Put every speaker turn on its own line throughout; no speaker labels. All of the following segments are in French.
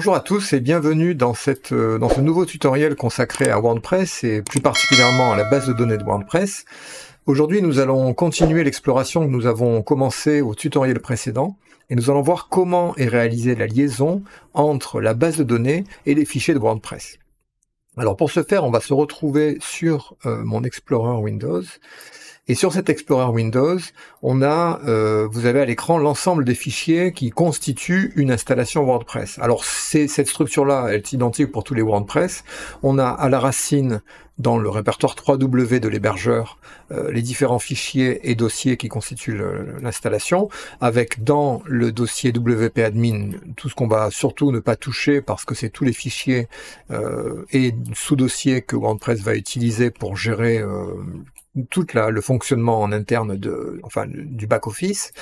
Bonjour à tous et bienvenue dans, cette, euh, dans ce nouveau tutoriel consacré à WordPress et plus particulièrement à la base de données de WordPress. Aujourd'hui, nous allons continuer l'exploration que nous avons commencée au tutoriel précédent et nous allons voir comment est réalisée la liaison entre la base de données et les fichiers de WordPress. Alors pour ce faire, on va se retrouver sur euh, mon Explorer Windows et sur cet Explorer Windows, on a, euh, vous avez à l'écran l'ensemble des fichiers qui constituent une installation WordPress. Alors c'est cette structure-là, elle est identique pour tous les WordPress. On a à la racine dans le répertoire 3W de l'hébergeur euh, les différents fichiers et dossiers qui constituent l'installation, avec dans le dossier wp-admin tout ce qu'on va surtout ne pas toucher parce que c'est tous les fichiers euh, et sous-dossiers que WordPress va utiliser pour gérer euh, toute la, le fonctionnement en interne de, enfin, du back office.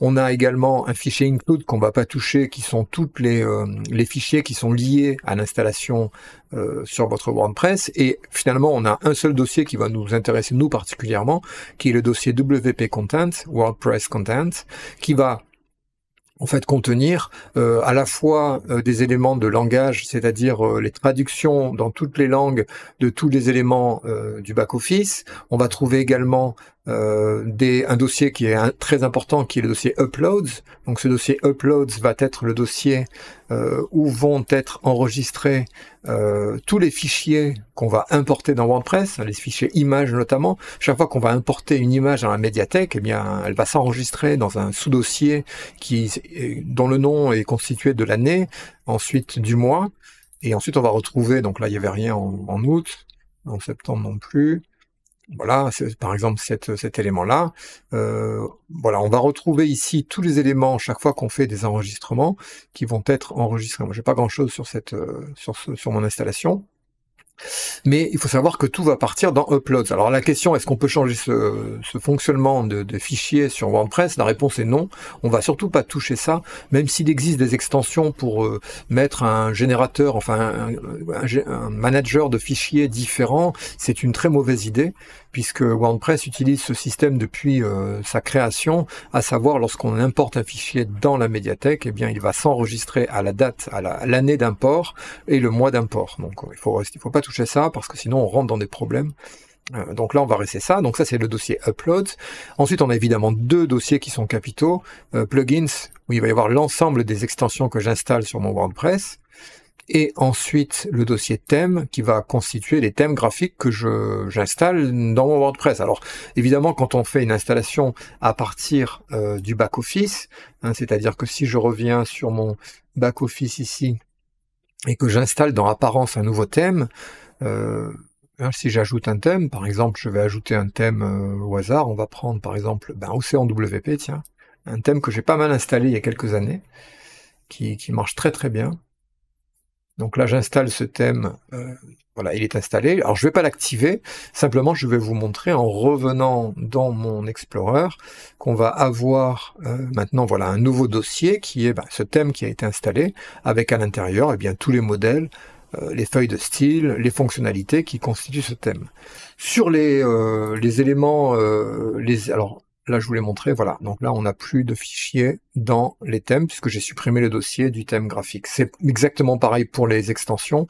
On a également un fichier include qu'on va pas toucher, qui sont toutes les, euh, les fichiers qui sont liés à l'installation euh, sur votre WordPress. Et finalement, on a un seul dossier qui va nous intéresser nous particulièrement, qui est le dossier WP Content, WordPress Content, qui va en fait contenir euh, à la fois euh, des éléments de langage, c'est-à-dire euh, les traductions dans toutes les langues de tous les éléments du back-office. On va trouver également euh, un dossier qui est très important, qui est le dossier uploads. Donc ce dossier uploads va être le dossier euh, où vont être enregistrés euh, tous les fichiers qu'on va importer dans WordPress, hein, les fichiers images notamment. Chaque fois qu'on va importer une image dans la médiathèque, eh bien, elle va s'enregistrer dans un sous-dossier qui, dont le nom est constitué de l'année, ensuite du mois, et ensuite on va retrouver. Donc là, il n'y avait rien en août, en septembre non plus. Voilà, par exemple cet élément-là. Euh, voilà, on va retrouver ici tous les éléments chaque fois qu'on fait des enregistrements qui vont être enregistrés. Moi, j'ai pas grand-chose sur cette, euh, sur mon installation. Mais il faut savoir que tout va partir dans Uploads. Alors la question, est-ce qu'on peut changer ce, fonctionnement de, de, fichiers sur WordPress La réponse est non. On va surtout pas toucher ça, même s'il existe des extensions pour euh, mettre un générateur, enfin un, manager de fichiers différents. C'est une très mauvaise idée, puisque WordPress utilise ce système depuis euh, sa création, à savoir lorsqu'on importe un fichier dans la médiathèque, eh bien il va s'enregistrer à la date, à l'année d'import et le mois d'import. Donc il faut, faut pas toucher ça parce que sinon on rentre dans des problèmes. Euh, donc là, on va rester ça. Donc ça, c'est le dossier Uploads. Ensuite, on a évidemment deux dossiers qui sont capitaux. Euh, plugins, où il va y avoir l'ensemble des extensions que j'installe sur mon WordPress. Et ensuite, le dossier thème, qui va constituer les thèmes graphiques que j'installe dans mon WordPress. Alors, évidemment, quand on fait une installation à partir euh, du back-office, hein, c'est-à-dire que si je reviens sur mon back-office ici, et que j'installe dans Apparence un nouveau thème, euh, hein, si j'ajoute un thème, par exemple, je vais ajouter un thème euh, au hasard, on va prendre par exemple ben, Océan WP, tiens, un thème que j'ai pas mal installé il y a quelques années, qui, qui marche très très bien. Donc là, j'installe ce thème euh, voilà, il est installé. Alors, je ne vais pas l'activer. Simplement, je vais vous montrer en revenant dans mon Explorer qu'on va avoir euh, maintenant voilà, un nouveau dossier qui est bah, ce thème qui a été installé avec à l'intérieur eh bien tous les modèles, euh, les feuilles de style, les fonctionnalités qui constituent ce thème. Sur les, euh, les éléments, les, alors Là, je vous l'ai montré, voilà. Donc là, on n'a plus de fichiers dans les thèmes puisque j'ai supprimé le dossier du thème graphique. C'est exactement pareil pour les extensions.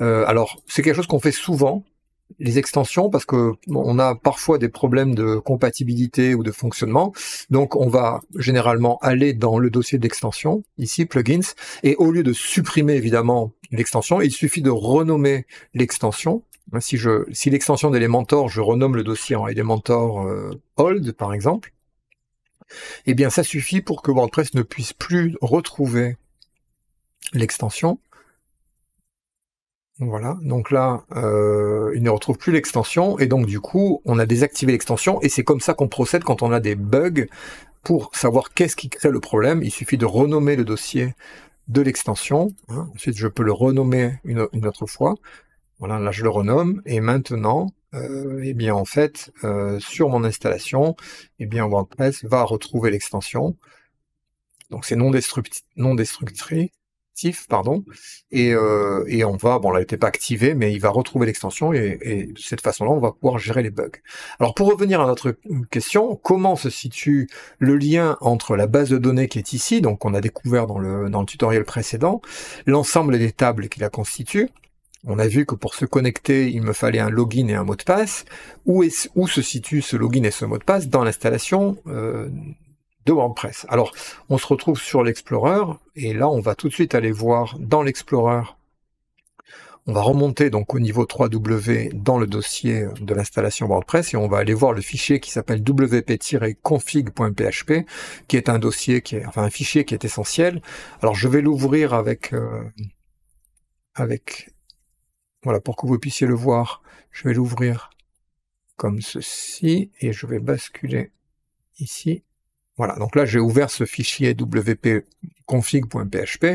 Euh, alors, c'est quelque chose qu'on fait souvent, les extensions, parce que on a parfois des problèmes de compatibilité ou de fonctionnement. Donc, on va généralement aller dans le dossier d'extension, ici, plugins, et au lieu de supprimer évidemment l'extension, il suffit de renommer l'extension si, si l'extension d'Elementor, je renomme le dossier en Elementor Hold euh, par exemple, et eh bien ça suffit pour que WordPress ne puisse plus retrouver l'extension. Voilà, donc là, euh, il ne retrouve plus l'extension, et donc du coup, on a désactivé l'extension, et c'est comme ça qu'on procède quand on a des bugs. Pour savoir qu'est-ce qui crée le problème, il suffit de renommer le dossier de l'extension. Hein. Ensuite, je peux le renommer une autre fois. Voilà, là je le renomme. Et maintenant, euh, eh bien en fait, euh, sur mon installation, eh bien WordPress va retrouver l'extension. Donc c'est non, non destructif, pardon. Et, euh, et, on va, bon là il n'était pas activé, mais il va retrouver l'extension et, de cette façon-là, on va pouvoir gérer les bugs. Alors pour revenir à notre question, comment se situe le lien entre la base de données qui est ici, donc qu'on a découvert dans le, dans le tutoriel précédent, l'ensemble des tables qui la constituent, on a vu que pour se connecter, il me fallait un login et un mot de passe. Où, où se situe ce login et ce mot de passe Dans l'installation euh, de WordPress. Alors, on se retrouve sur l'Explorer, et là, on va tout de suite aller voir dans l'Explorer. On va remonter donc au niveau 3W dans le dossier de l'installation WordPress et on va aller voir le fichier qui s'appelle wp-config.php qui est un dossier qui est, enfin un fichier qui est essentiel. Alors je vais l'ouvrir avec euh, avec voilà, pour que vous puissiez le voir, je vais l'ouvrir comme ceci et je vais basculer ici. Voilà, donc là j'ai ouvert ce fichier wp-config.php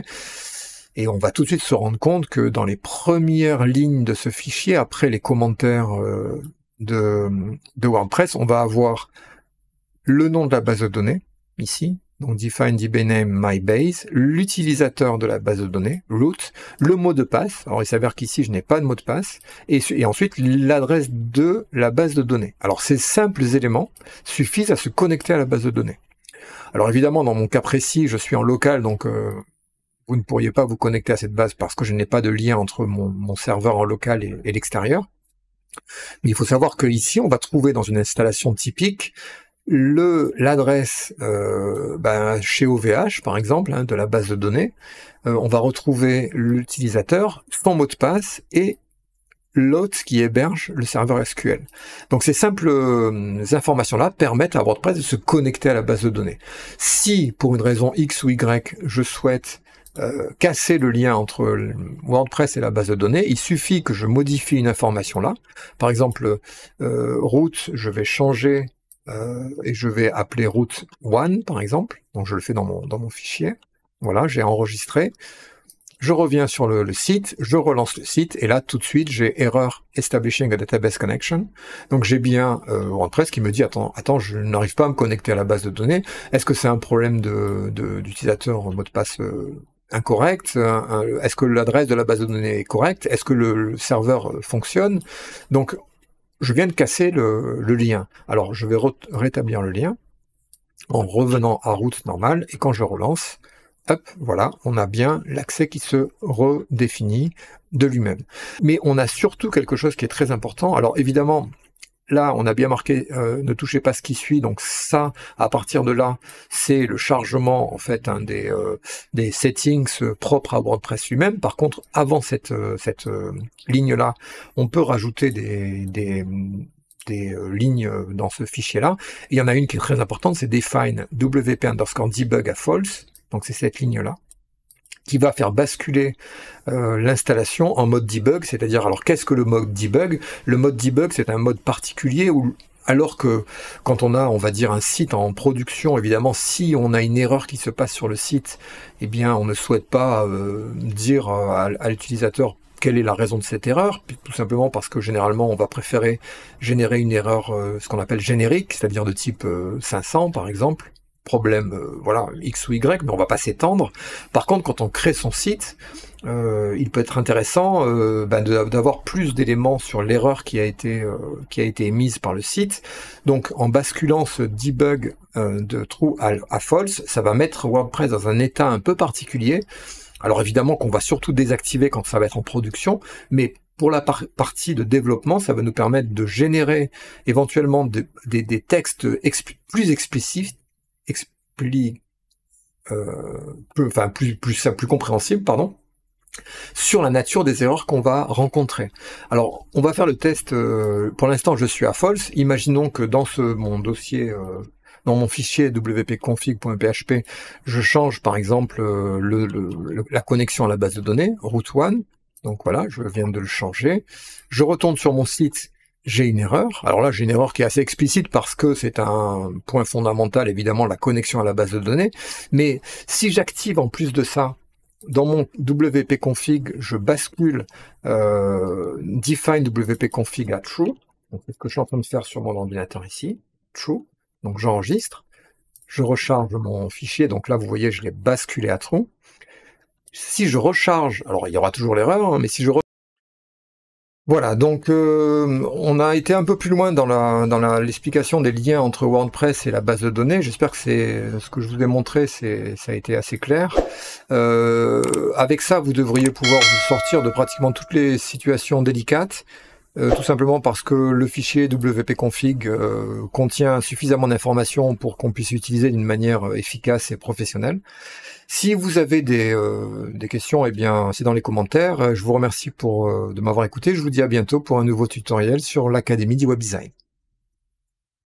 et on va tout de suite se rendre compte que dans les premières lignes de ce fichier, après les commentaires euh, de, de WordPress, on va avoir le nom de la base de données, ici, donc define dbname mybase, l'utilisateur de la base de données, root, le mot de passe, alors il s'avère qu'ici je n'ai pas de mot de passe, et, ensuite l'adresse de la base de données. Alors ces simples éléments suffisent à se connecter à la base de données. Alors évidemment, dans mon cas précis, je suis en local, donc euh, vous ne pourriez pas vous connecter à cette base parce que je n'ai pas de lien entre mon, serveur en local et, et l'extérieur. Mais il faut savoir que ici, on va trouver dans une installation typique le l'adresse euh, ben, chez OVH par exemple hein, de la base de données, euh, on va retrouver l'utilisateur, son mot de passe et l'hôte qui héberge le serveur SQL. Donc ces simples euh, informations-là permettent à WordPress de se connecter à la base de données. Si pour une raison X ou Y je souhaite casser le lien entre WordPress et la base de données, il suffit que je modifie une information là. Par exemple, euh, route, je vais changer euh, et je vais appeler route 1 par exemple, donc je le fais dans mon, dans mon fichier, voilà, j'ai enregistré, je reviens sur le, site, je relance le site, et là tout de suite j'ai erreur establishing a database connection. Donc j'ai bien euh, WordPress qui me dit attends, attends, je n'arrive pas à me connecter à la base de données. Est-ce que c'est un problème d'utilisateur de, mot de passe euh, incorrect Est-ce que l'adresse de la base de données est correcte Est-ce que le, le serveur fonctionne Donc je viens de casser le, lien. Alors je vais rétablir le lien en revenant à route normale et quand je relance, hop, voilà, on a bien l'accès qui se redéfinit de lui-même. Mais on a surtout quelque chose qui est très important. Alors évidemment, là, on a bien marqué euh, ne touchez pas ce qui suit. Donc ça, à partir de là, c'est le chargement en fait hein, des, euh, des settings euh, propres à WordPress lui-même. Par contre, avant cette, cette ligne-là, on peut rajouter des, des lignes dans ce fichier-là. Il y en a une qui est très importante, c'est define wp underscore debug à false. Donc c'est cette ligne-là qui va faire basculer euh, l'installation en mode debug, c'est-à-dire alors qu'est-ce que le mode debug Le mode debug c'est un mode particulier où alors que quand on a, on va dire, un site en production, évidemment, si on a une erreur qui se passe sur le site, eh bien, on ne souhaite pas euh, dire à, l'utilisateur quelle est la raison de cette erreur Tout simplement parce que généralement, on va préférer générer une erreur, euh, ce qu'on appelle générique, c'est-à-dire de type 500 par exemple, problème, euh, voilà, X ou Y, mais on va pas s'étendre. Par contre, quand on crée son site, euh, il peut être intéressant euh, ben, d'avoir plus d'éléments sur l'erreur qui a été qui a été émise par le site. Donc en basculant ce debug de true à, false, ça va mettre WordPress dans un état un peu particulier. Alors évidemment qu'on va surtout désactiver quand ça va être en production, mais pour la partie de développement, ça va nous permettre de générer éventuellement des, textes plus explicites explique, euh, plus, enfin plus, plus, plus compréhensible, pardon, sur la nature des erreurs qu'on va rencontrer. Alors, on va faire le test. Euh, pour l'instant, je suis à false. Imaginons que dans ce mon dossier, euh, dans mon fichier wp-config.php, je change par exemple euh, le, la connexion à la base de données, route 1. Donc voilà, je viens de le changer. Je retourne sur mon site j'ai une erreur. Alors là, j'ai une erreur qui est assez explicite parce que c'est un point fondamental, évidemment, la connexion à la base de données. Mais si j'active en plus de ça, dans mon WP config, je bascule euh, define WP config à true. c'est ce que je suis en train de faire sur mon ordinateur ici. True. Donc j'enregistre. Je recharge mon fichier. Donc là, vous voyez, je l'ai basculé à true. Si je recharge, alors il y aura toujours l'erreur, hein, mais si je voilà, donc euh, on a été un peu plus loin dans la dans l'explication des liens entre WordPress et la base de données. J'espère que c'est ce que je vous ai montré, ça a été assez clair. Euh, avec ça, vous devriez pouvoir vous sortir de pratiquement toutes les situations délicates. Euh, tout simplement parce que le fichier wp-config euh, contient suffisamment d'informations pour qu'on puisse l'utiliser d'une manière euh, efficace et professionnelle. Si vous avez des, des questions, eh bien, c'est dans les commentaires. Je vous remercie pour, de m'avoir écouté. Je vous dis à bientôt pour un nouveau tutoriel sur l'Académie du Web Design.